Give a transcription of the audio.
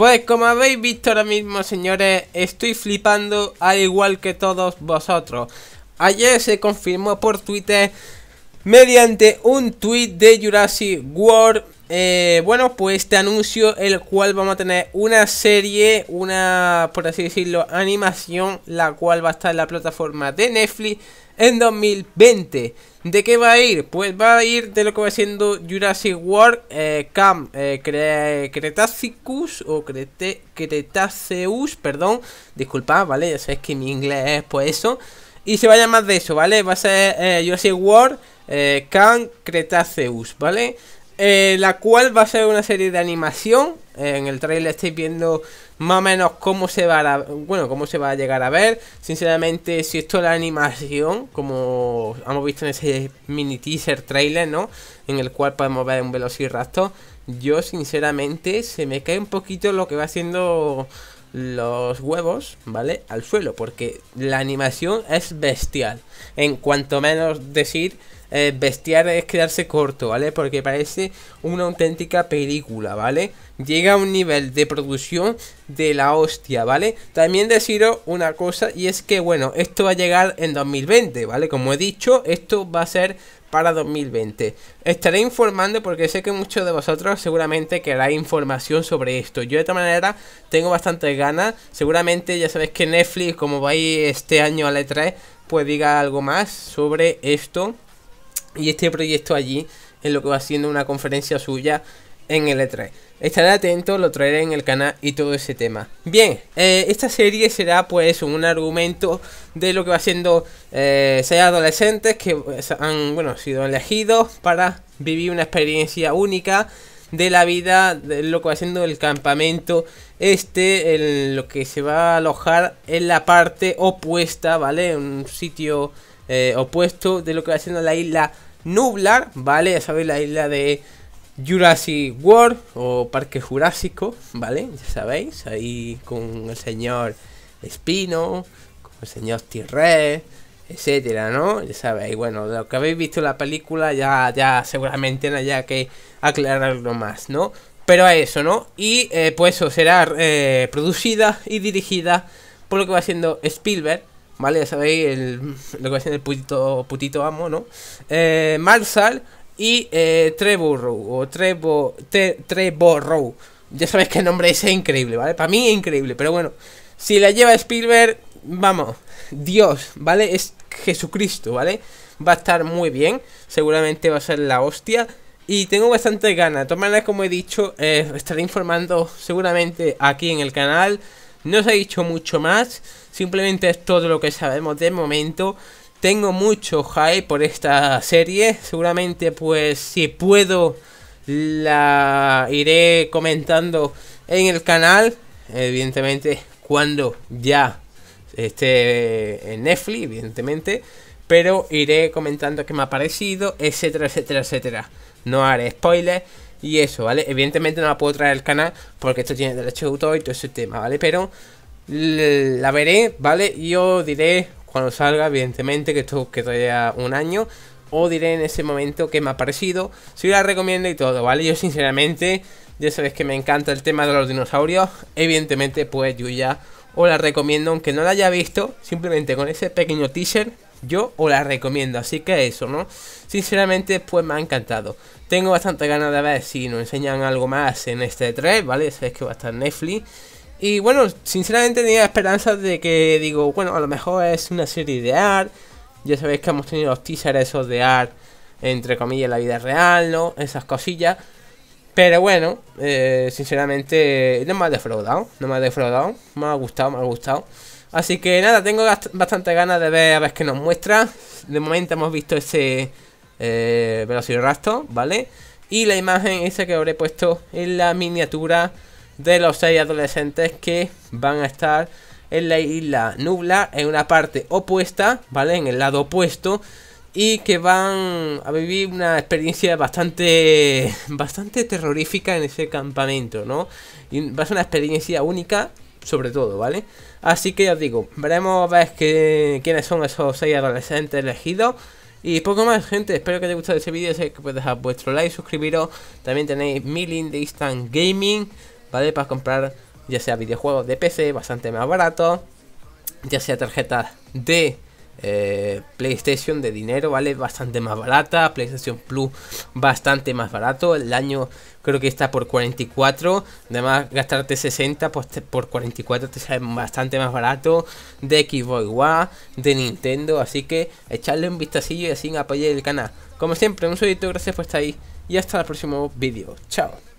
Pues como habéis visto ahora mismo señores, estoy flipando al igual que todos vosotros. Ayer se confirmó por Twitter mediante un tweet de Jurassic World eh, bueno, pues te anuncio el cual vamos a tener una serie, una, por así decirlo, animación, la cual va a estar en la plataforma de Netflix en 2020. ¿De qué va a ir? Pues va a ir de lo que va siendo Jurassic World, eh, Cam, eh, o Crete Cretaceus, perdón, disculpad, ¿vale? Ya sabéis que mi inglés es pues eso. Y se va a llamar de eso, ¿vale? Va a ser eh, Jurassic World, Cam, Cretaceous, ¿vale? Eh, la cual va a ser una serie de animación. Eh, en el trailer estáis viendo más o menos cómo se va a, bueno, cómo se va a llegar a ver. Sinceramente, si esto es la animación, como hemos visto en ese mini teaser trailer, ¿no? En el cual podemos ver un velociraptor. Yo sinceramente se me cae un poquito lo que va haciendo los huevos, ¿vale? Al suelo, porque la animación es bestial. En cuanto menos decir eh, bestiar es quedarse corto, ¿vale? Porque parece una auténtica película, ¿vale? Llega a un nivel de producción de la hostia, ¿vale? También deciros una cosa y es que, bueno, esto va a llegar en 2020, ¿vale? Como he dicho, esto va a ser para 2020. Estaré informando porque sé que muchos de vosotros seguramente queráis información sobre esto. Yo de esta manera tengo bastantes ganas. Seguramente ya sabéis que Netflix, como vais este año a la E3, pues diga algo más sobre esto y este proyecto allí en lo que va siendo una conferencia suya en el E3. Estaré atento, lo traeré en el canal y todo ese tema. Bien, eh, esta serie será pues un argumento de lo que va siendo eh, seis adolescentes que eh, han bueno, sido elegidos para vivir una experiencia única de la vida de lo que va el campamento este, en lo que se va a alojar en la parte opuesta, ¿vale? Un sitio eh, opuesto de lo que va haciendo la isla Nublar, ¿vale? Ya sabéis, la isla de Jurassic World o Parque Jurásico, ¿vale? Ya sabéis, ahí con el señor Espino, con el señor T-Rex etcétera, ¿no? Ya sabéis, bueno, lo que habéis visto la película ya, ya seguramente haya que aclararlo más, ¿no? Pero a eso, ¿no? Y eh, pues eso será eh, producida y dirigida por lo que va siendo Spielberg, ¿vale? Ya sabéis lo que va siendo el putito, putito amo, ¿no? Eh, y eh, o Trebo... Te, Ya sabéis que el nombre ese es increíble, ¿vale? Para mí es increíble, pero bueno, si la lleva Spielberg vamos, Dios, ¿vale? Es Jesucristo, ¿vale? Va a estar muy bien, seguramente va a ser la hostia. Y tengo bastante ganas. De como he dicho, eh, estaré informando seguramente aquí en el canal. No os he dicho mucho más, simplemente es todo lo que sabemos de momento. Tengo mucho hype por esta serie, seguramente pues si puedo la iré comentando en el canal, evidentemente cuando ya este en Netflix, evidentemente. Pero iré comentando qué me ha parecido, etcétera, etcétera, etcétera. No haré spoilers y eso, ¿vale? Evidentemente no la puedo traer al canal porque esto tiene derecho de autor y todo ese tema, ¿vale? Pero la veré, ¿vale? Y yo diré cuando salga, evidentemente, que esto ya un año. O diré en ese momento qué me ha parecido, si la recomiendo y todo, ¿vale? Yo sinceramente, ya sabéis que me encanta el tema de los dinosaurios. Evidentemente, pues yo ya os la recomiendo, aunque no la haya visto, simplemente con ese pequeño teaser, yo os la recomiendo, así que eso, ¿no? Sinceramente, pues me ha encantado. Tengo bastante ganas de ver si nos enseñan algo más en este 3, e ¿vale? Sabéis que va a estar Netflix. Y bueno, sinceramente tenía esperanzas de que, digo, bueno, a lo mejor es una serie de art Ya sabéis que hemos tenido los teasers esos de art, entre comillas, la vida real, ¿no? Esas cosillas. Pero bueno, eh, sinceramente no me ha defraudado, no me ha defraudado, me ha gustado, me ha gustado. Así que nada, tengo bastante ganas de ver a ver qué nos muestra. De momento hemos visto ese eh, rasto, ¿vale? Y la imagen esa que habré puesto en la miniatura de los seis adolescentes que van a estar en la isla nubla, en una parte opuesta, ¿vale? En el lado opuesto y que van a vivir una experiencia bastante bastante terrorífica en ese campamento, ¿no? Y va a ser una experiencia única, sobre todo, ¿vale? Así que ya os digo, veremos a ver quiénes son esos 6 adolescentes elegidos. Y poco más, gente. Espero que os haya gustado este vídeo. Sé que podéis dejar vuestro like, suscribiros. También tenéis mi link de Instant Gaming, ¿vale? Para comprar ya sea videojuegos de PC bastante más baratos, ya sea tarjetas de eh, PlayStation de dinero, ¿vale? Bastante más barata. PlayStation Plus bastante más barato. El año creo que está por 44. Además, gastarte 60 pues por 44 te sale bastante más barato. De Xbox One, de Nintendo. Así que echarle un vistacillo y así apoyar el canal. Como siempre, un saludito, gracias por estar ahí. Y hasta el próximo vídeo. Chao.